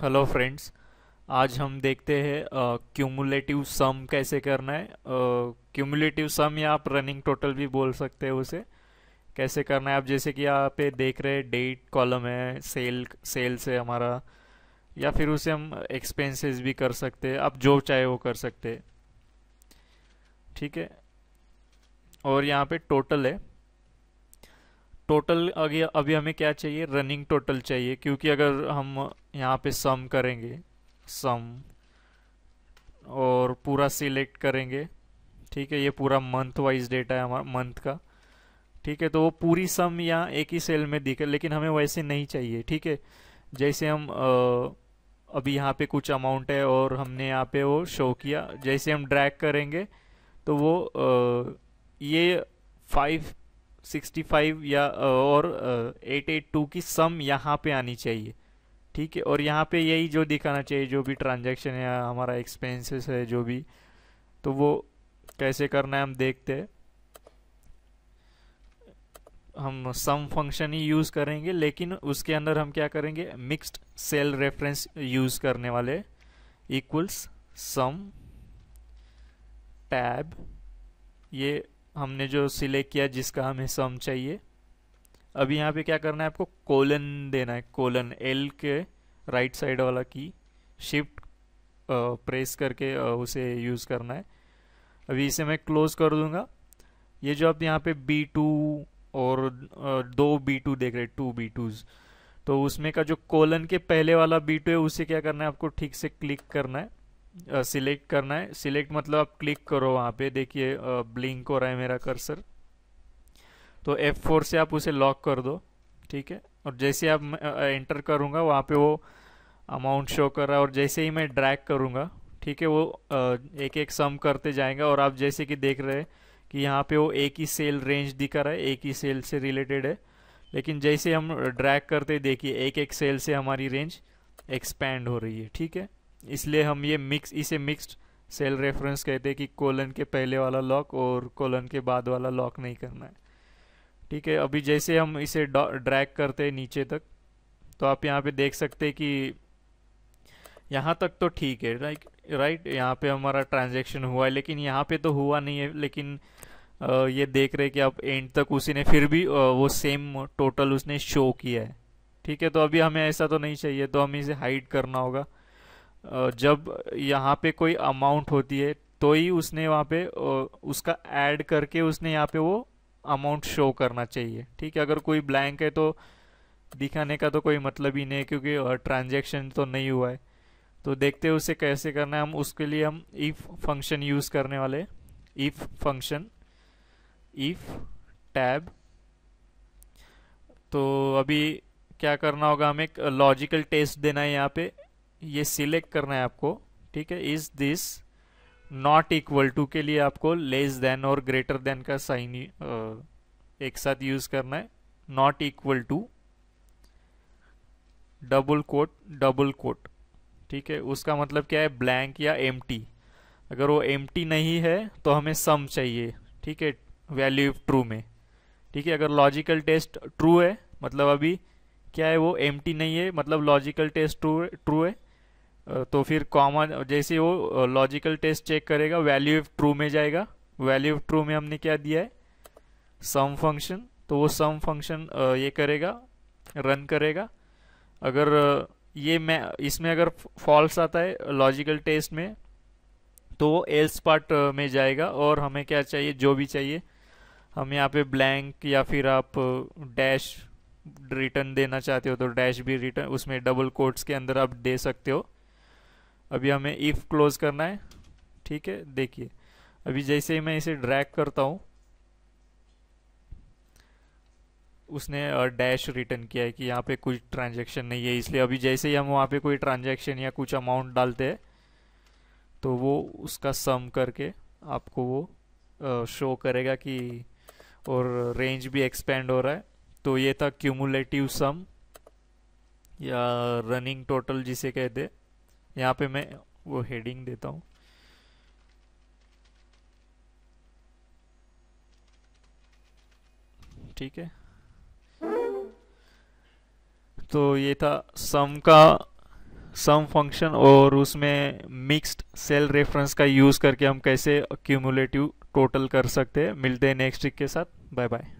hello friends आज हम देखते हैं क्यूमुलेटिव सम कैसे करना है क्यूमुलेटिव सम या आप रनिंग टोटल भी बोल सकते हो उसे कैसे करना है आप जैसे कि यहाँ पे देख रहे हैं डेट कॉलम है सेल सेल से हमारा या फिर उसे हम एक्सपेंसेस भी कर सकते हैं आप जो चाहे वो कर सकते हैं ठीक है और यहाँ पे टोटल है टोटल अभी अभी हमें क्या चाहिए रनिंग टोटल चाहिए क्योंकि अगर हम यहाँ पे सम करेंगे सम और पूरा सिलेक्ट करेंगे ठीक है ये पूरा मंथ वाइज डेटा है हमारा मंथ का ठीक है तो वो पूरी सम यहाँ एक ही सेल में दिखे लेकिन हमें वैसे नहीं चाहिए ठीक है जैसे हम आ, अभी यहाँ पे कुछ अमाउंट है और हमने यहाँ पे वो शो किया जैसे हम ड्रैग करेंगे तो वो आ, ये फाइव 65 या और 882 की सम यहाँ पे आनी चाहिए ठीक है और यहाँ पे यही जो दिखाना चाहिए जो भी ट्रांजेक्शन है हमारा एक्सपेंसेस है जो भी तो वो कैसे करना है हम देखते हैं हम सम फंक्शन ही यूज़ करेंगे लेकिन उसके अंदर हम क्या करेंगे मिक्स्ड सेल रेफरेंस यूज़ करने वाले इक्वल्स सम टैब ये हमने जो सिलेक्ट किया जिसका हमें सम चाहिए अभी यहाँ पे क्या करना है आपको कोलन देना है कोलन एल के राइट साइड वाला की शिफ्ट प्रेस करके उसे यूज़ करना है अभी इसे मैं क्लोज़ कर दूँगा ये जो आप यहाँ पे बी टू और दो बी टू देख रहे हैं टू बी टूज़ तो उसमें का जो कोलन के पहले वाला बी टू है उसे क्या करना है आपको ठीक से क्लिक करना है सिलेक्ट करना है सिलेक्ट मतलब आप क्लिक करो वहाँ पे देखिए ब्लिंक हो रहा है मेरा कर्सर तो F4 से आप उसे लॉक कर दो ठीक है और जैसे आप एंटर करूँगा वहाँ पे वो अमाउंट शो कर रहा है और जैसे ही मैं ड्रैग करूँगा ठीक है वो एक एक सम करते जाएगा और आप जैसे कि देख रहे हैं कि यहाँ पे वो एक ही सेल रेंज दिखा रहा है एक ही सेल से रिलेटेड है लेकिन जैसे हम ड्रैग करते देखिए एक एक सेल से हमारी रेंज एक्सपैंड हो रही है ठीक है इसलिए हम ये मिक्स इसे मिक्स्ड सेल रेफरेंस कहते हैं कि कोलन के पहले वाला लॉक और कोलन के बाद वाला लॉक नहीं करना है ठीक है अभी जैसे हम इसे ड्रैग करते हैं नीचे तक तो आप यहाँ पे देख सकते हैं कि यहाँ तक तो ठीक है राइट राइट यहाँ पे हमारा ट्रांजेक्शन हुआ है लेकिन यहाँ पे तो हुआ नहीं है लेकिन ये देख रहे कि आप एंड तक उसी ने फिर भी वो सेम टोटल उसने शो किया है ठीक है तो अभी हमें ऐसा तो नहीं चाहिए तो हमें इसे हाइड करना होगा जब यहाँ पे कोई अमाउंट होती है तो ही उसने वहाँ पे उसका ऐड करके उसने यहाँ पे वो अमाउंट शो करना चाहिए ठीक है अगर कोई ब्लैंक है तो दिखाने का तो कोई मतलब ही नहीं है क्योंकि ट्रांजेक्शन तो नहीं हुआ है तो देखते हैं उसे कैसे करना है हम उसके लिए हम इफ़ फंक्शन यूज़ करने वाले इफ़ फंक्शन इफ़ टैब तो अभी क्या करना होगा हमें लॉजिकल टेस्ट देना है यहाँ पे ये सिलेक्ट करना है आपको ठीक है is this not equal to के लिए आपको लेस देन और ग्रेटर देन का साइन एक साथ यूज करना है not equal to double quote double quote ठीक है उसका मतलब क्या है ब्लैंक या एम अगर वो एम नहीं है तो हमें सम चाहिए ठीक है वैल्यू ट्रू में ठीक है अगर लॉजिकल टेस्ट ट्रू है मतलब अभी क्या है वो एम नहीं है मतलब लॉजिकल टेस्ट ट्रू ट्रू है तो फिर कॉमन जैसे वो लॉजिकल टेस्ट चेक करेगा वैल्यू इफ ट्रू में जाएगा वैल्यू इफ ट्रू में हमने क्या दिया है सम फंक्शन तो वो सम फंक्शन ये करेगा रन करेगा अगर ये मैं इसमें अगर फॉल्स आता है लॉजिकल टेस्ट में तो वो एल्स पार्ट में जाएगा और हमें क्या चाहिए जो भी चाहिए हम यहाँ पे ब्लैंक या फिर आप डैश रिटर्न देना चाहते हो तो डैश भी रिटर्न उसमें डबल कोट्स के अंदर आप दे सकते हो अभी हमें इफ़ क्लोज करना है ठीक है देखिए अभी जैसे ही मैं इसे ड्रैग करता हूँ उसने डैश रिटर्न किया है कि यहाँ पे कुछ ट्रांजैक्शन नहीं है इसलिए अभी जैसे ही हम वहाँ पे कोई ट्रांजैक्शन या कुछ अमाउंट डालते हैं तो वो उसका सम करके आपको वो शो करेगा कि और रेंज भी एक्सपेंड हो रहा है तो ये था क्यूमुलेटिव सम या रनिंग टोटल जिसे कहते हैं यहाँ पे मैं वो हेडिंग देता हूँ ठीक है तो ये था सम का सम फंक्शन और उसमें मिक्स्ड सेल रेफरेंस का यूज़ करके हम कैसे अक्यूमुलेटिव टोटल कर सकते हैं मिलते हैं नेक्स्ट ट्रिक के साथ बाय बाय